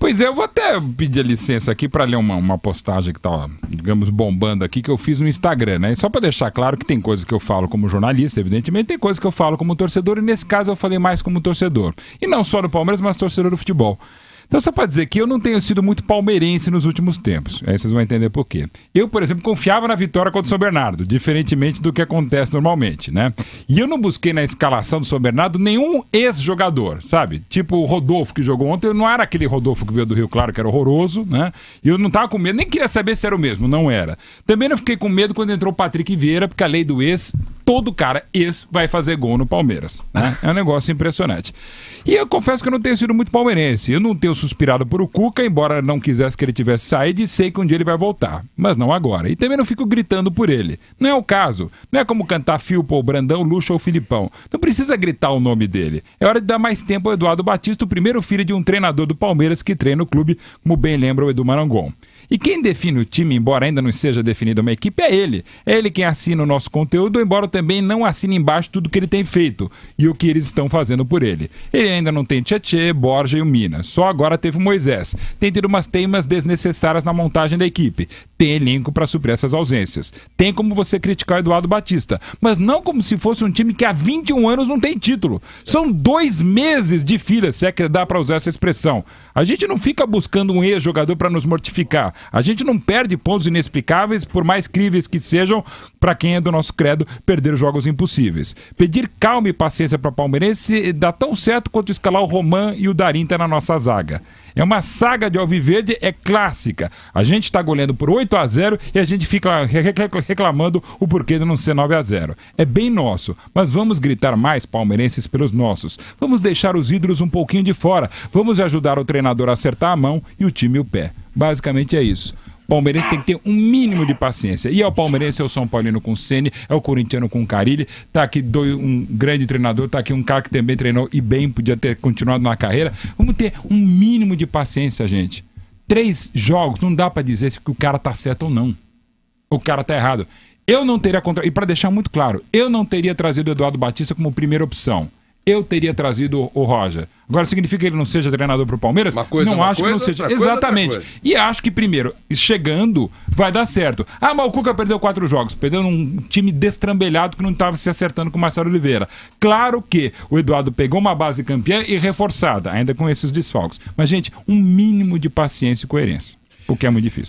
Pois é, eu vou até pedir licença aqui para ler uma, uma postagem que estava tá, digamos, bombando aqui, que eu fiz no Instagram, né? Só para deixar claro que tem coisas que eu falo como jornalista, evidentemente, tem coisas que eu falo como torcedor, e nesse caso eu falei mais como torcedor. E não só do Palmeiras, mas torcedor do futebol. Então, só para dizer que eu não tenho sido muito palmeirense nos últimos tempos. Aí vocês vão entender por quê. Eu, por exemplo, confiava na vitória contra o São Bernardo, diferentemente do que acontece normalmente, né? E eu não busquei na escalação do São Bernardo nenhum ex-jogador, sabe? Tipo o Rodolfo que jogou ontem, eu não era aquele Rodolfo que veio do Rio Claro, que era horroroso, né? E eu não tava com medo, nem queria saber se era o mesmo, não era. Também não fiquei com medo quando entrou o Patrick Vieira, porque a lei do ex todo cara esse vai fazer gol no Palmeiras. Né? É um negócio impressionante. E eu confesso que eu não tenho sido muito palmeirense. Eu não tenho suspirado por o Cuca, embora não quisesse que ele tivesse saído e sei que um dia ele vai voltar. Mas não agora. E também não fico gritando por ele. Não é o caso. Não é como cantar Filpo ou Brandão, Luxo ou Filipão. Não precisa gritar o nome dele. É hora de dar mais tempo ao Eduardo Batista, o primeiro filho de um treinador do Palmeiras que treina o clube, como bem lembra o Edu Marangon. E quem define o time, embora ainda não seja definida uma equipe, é ele. É ele quem assina o nosso conteúdo, embora o também não assina embaixo tudo que ele tem feito e o que eles estão fazendo por ele. Ele ainda não tem Tietê, Borja e o Minas. Só agora teve o Moisés. Tem tido umas teimas desnecessárias na montagem da equipe tem elenco para suprir essas ausências. Tem como você criticar o Eduardo Batista, mas não como se fosse um time que há 21 anos não tem título. São dois meses de fila, se é que dá para usar essa expressão. A gente não fica buscando um ex-jogador para nos mortificar. A gente não perde pontos inexplicáveis, por mais críveis que sejam, para quem é do nosso credo, perder jogos impossíveis. Pedir calma e paciência para o palmeirense dá tão certo quanto escalar o Román e o Darinta na nossa zaga. É uma saga de Alviverde, é clássica. A gente está goleando por oito 8 a 0 e a gente fica reclamando o porquê de não ser 9 a 0. É bem nosso, mas vamos gritar mais palmeirenses pelos nossos. Vamos deixar os ídolos um pouquinho de fora. Vamos ajudar o treinador a acertar a mão e o time o pé. Basicamente é isso. Palmeirense tem que ter um mínimo de paciência. E é o palmeirense, é o São Paulino com o Sene, é o corintiano com o Carilli. Tá aqui dois, um grande treinador, tá aqui um cara que também treinou e bem, podia ter continuado na carreira. Vamos ter um mínimo de paciência, gente três jogos, não dá para dizer se o cara tá certo ou não. O cara tá errado. Eu não teria contra... E para deixar muito claro, eu não teria trazido o Eduardo Batista como primeira opção eu teria trazido o Roger. Agora, significa que ele não seja treinador para o Palmeiras? Uma coisa, é não uma acho coisa, que não seja. Coisa, é Exatamente. E acho que, primeiro, chegando, vai dar certo. Ah, mas o Cuca perdeu quatro jogos. Perdeu num time destrambelhado que não estava se acertando com o Marcelo Oliveira. Claro que o Eduardo pegou uma base campeã e reforçada, ainda com esses desfalques. Mas, gente, um mínimo de paciência e coerência, o que é muito difícil.